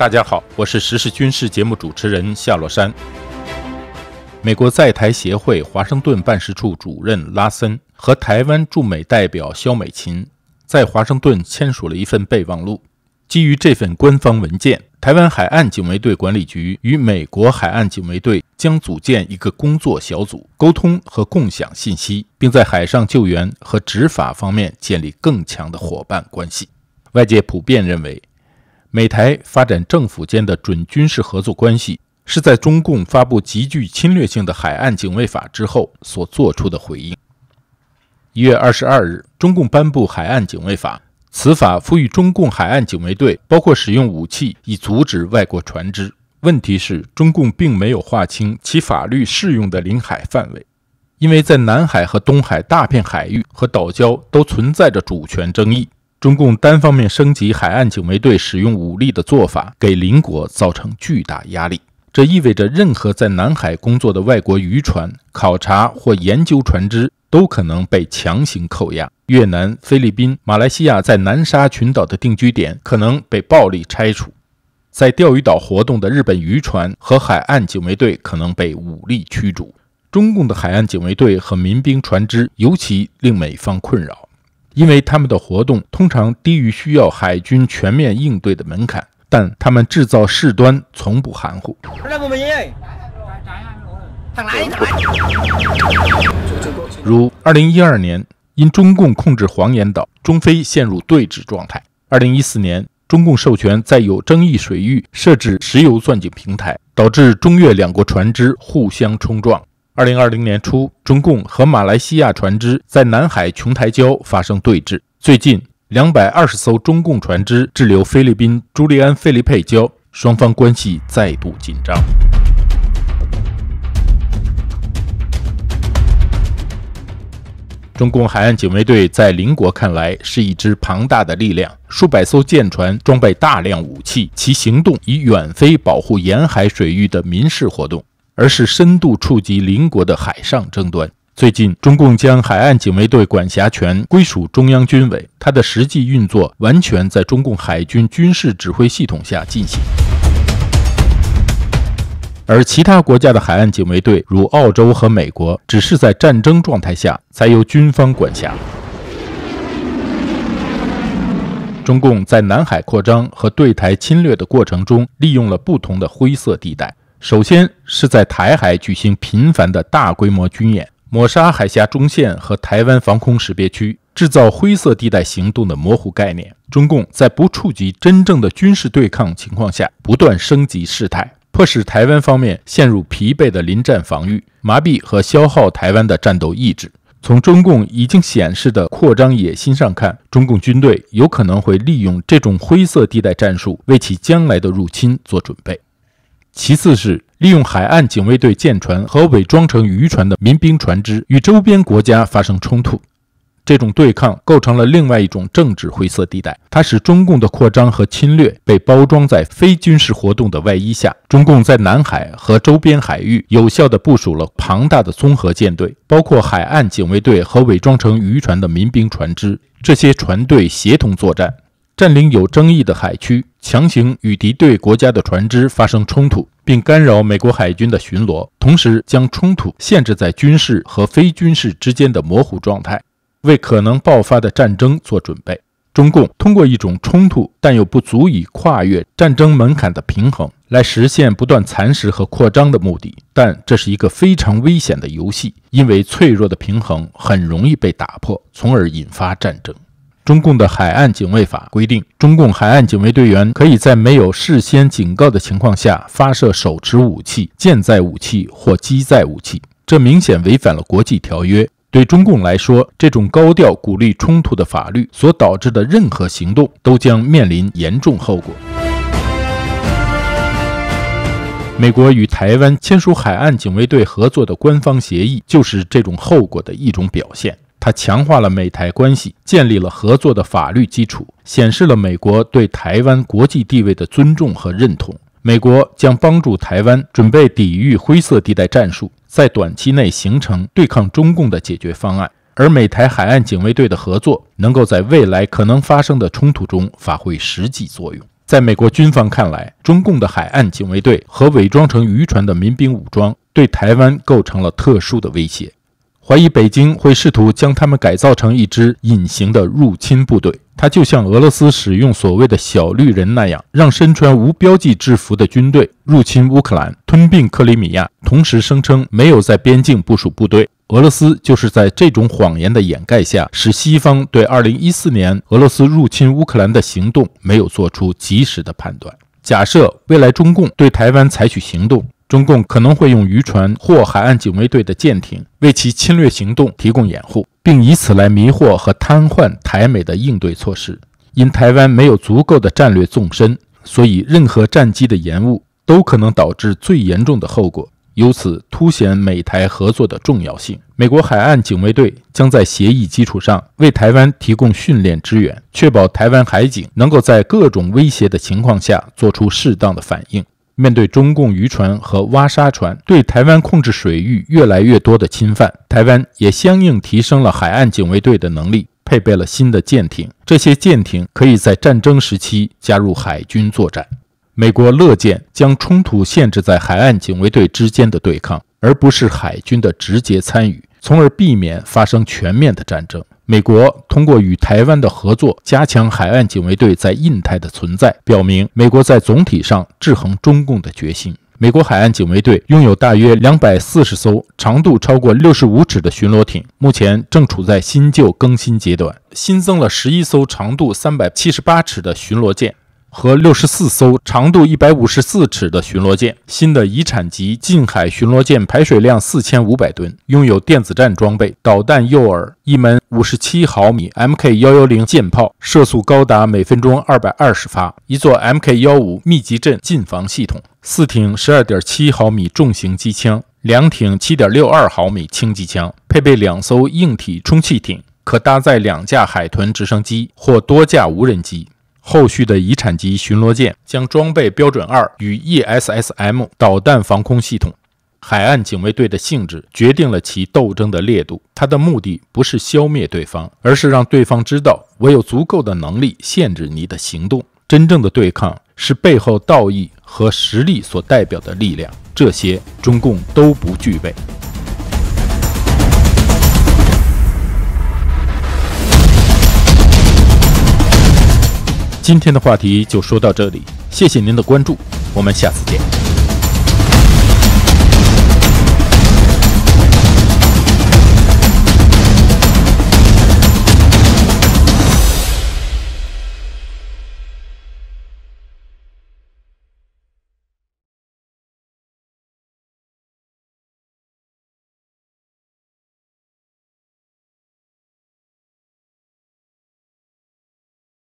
大家好，我是时事军事节目主持人夏洛山。美国在台协会华盛顿办事处主任拉森和台湾驻美代表肖美琴在华盛顿签署了一份备忘录。基于这份官方文件，台湾海岸警卫队管理局与美国海岸警卫队将组建一个工作小组，沟通和共享信息，并在海上救援和执法方面建立更强的伙伴关系。外界普遍认为。美台发展政府间的准军事合作关系，是在中共发布极具侵略性的《海岸警卫法》之后所做出的回应。一月二十二日，中共颁布《海岸警卫法》，此法赋予中共海岸警卫队包括使用武器以阻止外国船只。问题是，中共并没有划清其法律适用的领海范围，因为在南海和东海大片海域和岛礁都存在着主权争议。中共单方面升级海岸警卫队使用武力的做法，给邻国造成巨大压力。这意味着，任何在南海工作的外国渔船、考察或研究船只都可能被强行扣押。越南、菲律宾、马来西亚在南沙群岛的定居点可能被暴力拆除。在钓鱼岛活动的日本渔船和海岸警卫队可能被武力驱逐。中共的海岸警卫队和民兵船只尤其令美方困扰。因为他们的活动通常低于需要海军全面应对的门槛，但他们制造事端从不含糊。如2012年，因中共控制黄岩岛，中非陷入对峙状态；2014年，中共授权在有争议水域设置石油钻井平台，导致中越两国船只互相冲撞。二零二零年初，中共和马来西亚船只在南海琼台礁发生对峙。最近，两百二十艘中共船只滞留菲律宾朱利安·费利佩礁，双方关系再度紧张。中共海岸警卫队在邻国看来是一支庞大的力量，数百艘舰船装备大量武器，其行动已远非保护沿海水域的民事活动。而是深度触及邻国的海上争端。最近，中共将海岸警卫队管辖权归属中央军委，它的实际运作完全在中共海军军事指挥系统下进行。而其他国家的海岸警卫队，如澳洲和美国，只是在战争状态下才由军方管辖。中共在南海扩张和对台侵略的过程中，利用了不同的灰色地带。首先是在台海举行频繁的大规模军演，抹杀海峡中线和台湾防空识别区，制造灰色地带行动的模糊概念。中共在不触及真正的军事对抗情况下，不断升级事态，迫使台湾方面陷入疲惫的临战防御，麻痹和消耗台湾的战斗意志。从中共已经显示的扩张野心上看，中共军队有可能会利用这种灰色地带战术，为其将来的入侵做准备。其次是利用海岸警卫队舰船和伪装成渔船的民兵船只与周边国家发生冲突，这种对抗构成了另外一种政治灰色地带，它使中共的扩张和侵略被包装在非军事活动的外衣下。中共在南海和周边海域有效地部署了庞大的综合舰队，包括海岸警卫队和伪装成渔船的民兵船只，这些船队协同作战，占领有争议的海区。强行与敌对国家的船只发生冲突，并干扰美国海军的巡逻，同时将冲突限制在军事和非军事之间的模糊状态，为可能爆发的战争做准备。中共通过一种冲突但又不足以跨越战争门槛的平衡，来实现不断蚕食和扩张的目的。但这是一个非常危险的游戏，因为脆弱的平衡很容易被打破，从而引发战争。中共的海岸警卫法规定，中共海岸警卫队员可以在没有事先警告的情况下发射手持武器、舰载武器或机载武器，这明显违反了国际条约。对中共来说，这种高调鼓励冲突的法律所导致的任何行动都将面临严重后果。美国与台湾签署海岸警卫队合作的官方协议，就是这种后果的一种表现。它强化了美台关系，建立了合作的法律基础，显示了美国对台湾国际地位的尊重和认同。美国将帮助台湾准备抵御灰色地带战术，在短期内形成对抗中共的解决方案。而美台海岸警卫队的合作，能够在未来可能发生的冲突中发挥实际作用。在美国军方看来，中共的海岸警卫队和伪装成渔船的民兵武装，对台湾构成了特殊的威胁。怀疑北京会试图将他们改造成一支隐形的入侵部队，它就像俄罗斯使用所谓的小绿人那样，让身穿无标记制服的军队入侵乌克兰、吞并克里米亚，同时声称没有在边境部署部队。俄罗斯就是在这种谎言的掩盖下，使西方对2014年俄罗斯入侵乌克兰的行动没有做出及时的判断。假设未来中共对台湾采取行动。中共可能会用渔船或海岸警卫队的舰艇为其侵略行动提供掩护，并以此来迷惑和瘫痪台美的应对措施。因台湾没有足够的战略纵深，所以任何战机的延误都可能导致最严重的后果。由此凸显美台合作的重要性。美国海岸警卫队将在协议基础上为台湾提供训练支援，确保台湾海警能够在各种威胁的情况下做出适当的反应。面对中共渔船和挖沙船对台湾控制水域越来越多的侵犯，台湾也相应提升了海岸警卫队的能力，配备了新的舰艇。这些舰艇可以在战争时期加入海军作战。美国乐见将冲突限制在海岸警卫队之间的对抗，而不是海军的直接参与，从而避免发生全面的战争。美国通过与台湾的合作，加强海岸警卫队在印太的存在，表明美国在总体上制衡中共的决心。美国海岸警卫队拥有大约两百四十艘长度超过六十五尺的巡逻艇，目前正处在新旧更新阶段，新增了十一艘长度三百七十八尺的巡逻舰。和六十四艘长度一百五十四尺的巡逻舰，新的遗产级近海巡逻舰排水量四千五百吨，拥有电子战装备、导弹诱饵、一门五十七毫米 Mk 幺幺零舰炮，射速高达每分钟二百二十发，一座 Mk 幺五密集阵近防系统，四挺十二点七毫米重型机枪，两挺七点六二毫米轻机枪，配备两艘硬体充气艇，可搭载两架海豚直升机或多架无人机。后续的遗产级巡逻舰将装备标准二与 ESSM 导弹防空系统。海岸警卫队的性质决定了其斗争的烈度。它的目的不是消灭对方，而是让对方知道我有足够的能力限制你的行动。真正的对抗是背后道义和实力所代表的力量，这些中共都不具备。今天的话题就说到这里，谢谢您的关注，我们下次见。